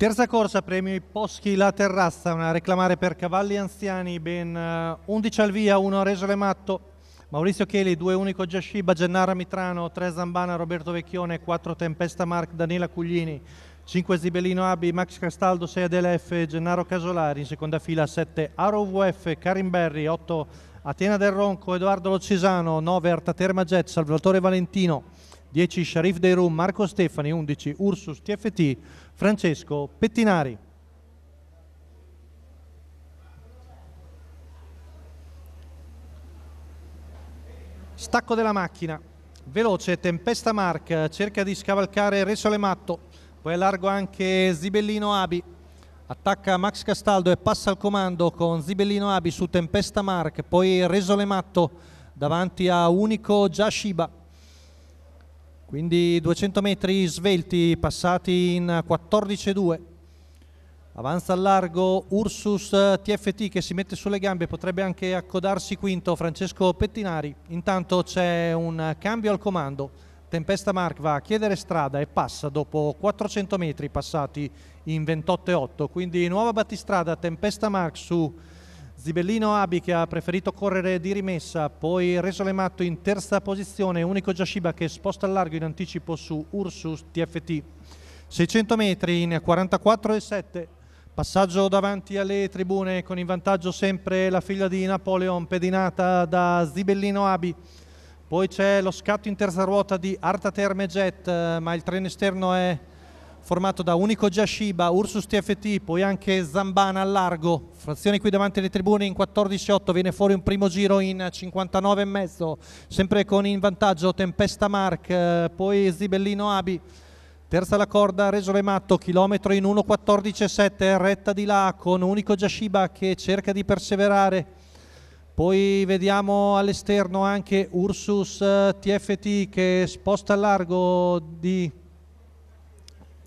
Terza corsa, premio i Poschi La Terrazza, una reclamare per cavalli anziani, ben 11 eh, al via, 1 Resole Matto, Maurizio Cheli, 2 Unico Giasciba, Gennara Mitrano, 3 Zambana, Roberto Vecchione, 4 Tempesta Mark, Daniela Cuglini, 5 Zibellino Abbi, Max Castaldo, 6 Adelef, Gennaro Casolari, in seconda fila 7 Aro VF, Karim Berri, 8 Atena Del Ronco, Edoardo Locisano, 9 Artaterma Jet, Salvatore Valentino, 10 Sharif Deru, Marco Stefani, 11 Ursus TFT, Francesco Pettinari. Stacco della macchina, veloce, Tempesta Mark, cerca di scavalcare Resole Matto, poi è largo anche Zibellino Abi, attacca Max Castaldo e passa al comando con Zibellino Abi su Tempesta Mark, poi Resole Matto davanti a Unico Giashiba. Quindi 200 metri svelti passati in 14-2. Avanza al largo Ursus TFT che si mette sulle gambe, potrebbe anche accodarsi quinto Francesco Pettinari. Intanto c'è un cambio al comando. Tempesta Mark va a chiedere strada e passa dopo 400 metri passati in 28-8. Quindi nuova battistrada Tempesta Mark su Zibellino Abi che ha preferito correre di rimessa, poi reso le matto in terza posizione, unico Yashiba che sposta al largo in anticipo su Ursus TFT. 600 metri in 44,7, passaggio davanti alle tribune con in vantaggio sempre la figlia di Napoleon pedinata da Zibellino Abi. Poi c'è lo scatto in terza ruota di Arta Terme Jet, ma il treno esterno è formato da Unico Giashiba, Ursus TFT, poi anche Zambana al largo, frazioni qui davanti alle tribune in 14-8, viene fuori un primo giro in 59,5, sempre con in vantaggio Tempesta Mark, eh, poi Zibellino Abi, terza la corda Reso Matto, chilometro in 1.14.7, retta di là con Unico Giashiba che cerca di perseverare. Poi vediamo all'esterno anche Ursus TFT eh, che sposta al largo di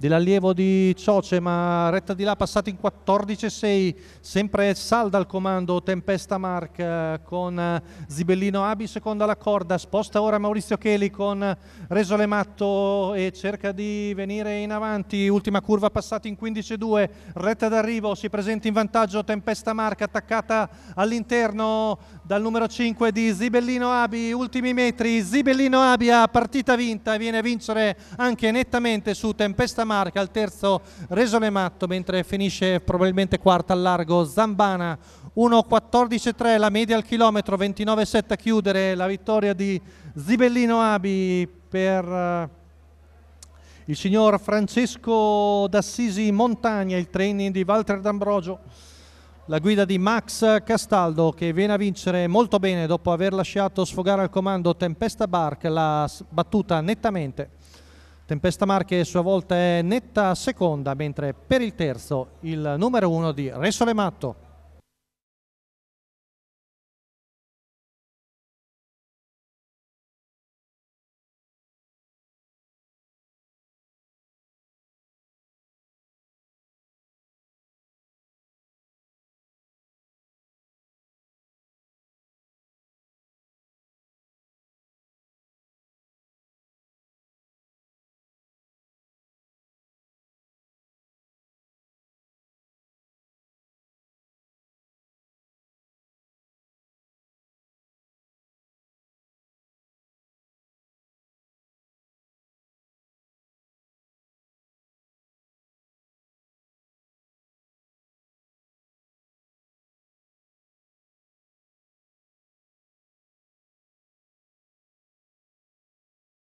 dell'allievo di Cioce, ma retta di là, passato in 14-6, sempre salda al comando Tempesta Mark eh, con eh, Zibellino Abi, seconda la corda, sposta ora Maurizio Cheli con eh, Resole Matto e cerca di venire in avanti, ultima curva passato in 15-2, retta d'arrivo, si presenta in vantaggio Tempesta Mark attaccata all'interno dal numero 5 di Zibellino Abi, ultimi metri, Zibellino Abi ha partita vinta, viene a vincere anche nettamente su Tempesta Mark Marca, al terzo Resole Matto, mentre finisce probabilmente quarta al largo Zambana, 1.14.3 la media al chilometro, 29.7 a chiudere, la vittoria di Zibellino Abi per eh, il signor Francesco d'Assisi Montagna, il training di Walter D'Ambrogio, la guida di Max Castaldo che viene a vincere molto bene dopo aver lasciato sfogare al comando Tempesta Bark la battuta nettamente Tempesta Marche a sua volta è netta seconda, mentre per il terzo il numero uno di Resolematto.